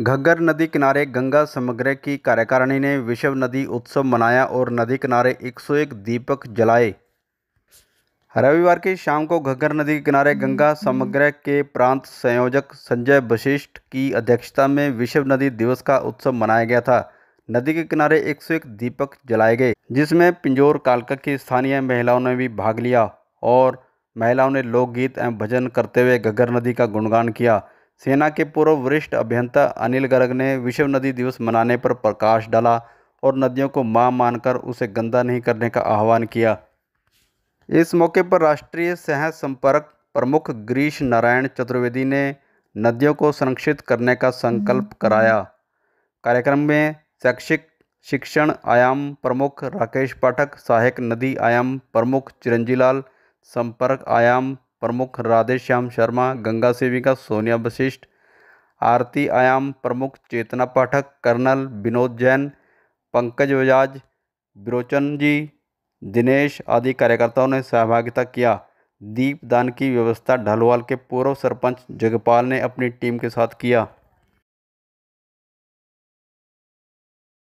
घग्गर नदी किनारे गंगा समग्र की कार्यकारिणी ने विश्व नदी उत्सव मनाया और नदी किनारे 101 दीपक जलाए रविवार की शाम को घग्गर नदी किनारे गंगा समग्र के प्रांत संयोजक संजय वशिष्ठ की अध्यक्षता में विश्व नदी दिवस का उत्सव मनाया गया था नदी के किनारे 101 दीपक जलाए गए जिसमें पिंजोर कालका की स्थानीय महिलाओं ने भी भाग लिया और महिलाओं ने लोकगीत एवं भजन करते हुए घग्गर नदी का गुणगान किया सेना के पूर्व वरिष्ठ अभियंता अनिल गर्ग ने विश्व नदी दिवस मनाने पर प्रकाश डाला और नदियों को मां मानकर उसे गंदा नहीं करने का आह्वान किया इस मौके पर राष्ट्रीय सह संपर्क प्रमुख गिरीश नारायण चतुर्वेदी ने नदियों को संरक्षित करने का संकल्प कराया कार्यक्रम में शैक्षिक शिक्षण आयाम प्रमुख राकेश पाठक सहायक नदी आयाम प्रमुख चिरंजीलाल संपर्क आयाम प्रमुख राधेश्याम शर्मा गंगा सेविका सोनिया वशिष्ठ आरती आयाम प्रमुख चेतना पाठक कर्नल विनोद जैन पंकज बजाज विरोचन जी दिनेश आदि कार्यकर्ताओं ने सहभागिता किया दीपदान की व्यवस्था ढलवाल के पूर्व सरपंच जगपाल ने अपनी टीम के साथ किया